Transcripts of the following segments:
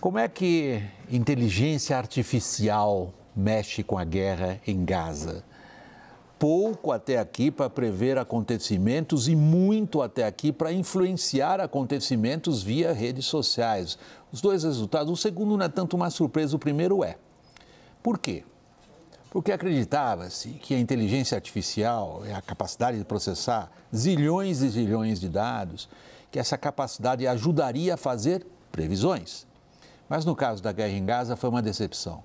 Como é que inteligência artificial mexe com a guerra em Gaza? Pouco até aqui para prever acontecimentos e muito até aqui para influenciar acontecimentos via redes sociais. Os dois resultados, o segundo não é tanto uma surpresa, o primeiro é. Por quê? Porque acreditava-se que a inteligência artificial, é a capacidade de processar zilhões e zilhões de dados, que essa capacidade ajudaria a fazer previsões mas no caso da guerra em Gaza, foi uma decepção.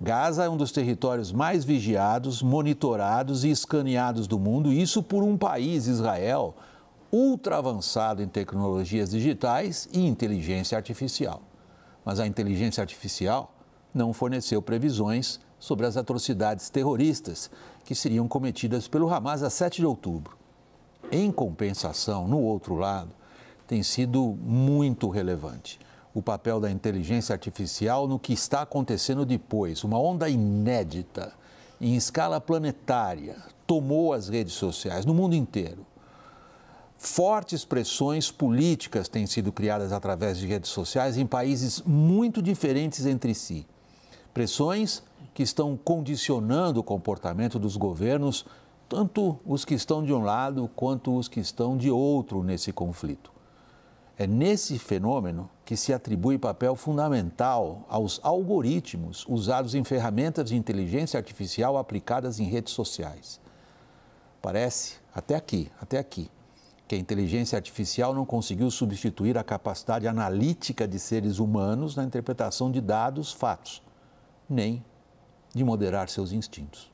Gaza é um dos territórios mais vigiados, monitorados e escaneados do mundo, isso por um país, Israel, ultra avançado em tecnologias digitais e inteligência artificial. Mas a inteligência artificial não forneceu previsões sobre as atrocidades terroristas que seriam cometidas pelo Hamas a 7 de outubro. Em compensação, no outro lado, tem sido muito relevante o papel da inteligência artificial no que está acontecendo depois. Uma onda inédita, em escala planetária, tomou as redes sociais no mundo inteiro. Fortes pressões políticas têm sido criadas através de redes sociais em países muito diferentes entre si. Pressões que estão condicionando o comportamento dos governos, tanto os que estão de um lado quanto os que estão de outro nesse conflito. É nesse fenômeno que se atribui papel fundamental aos algoritmos usados em ferramentas de inteligência artificial aplicadas em redes sociais. Parece, até aqui, até aqui, que a inteligência artificial não conseguiu substituir a capacidade analítica de seres humanos na interpretação de dados, fatos, nem de moderar seus instintos.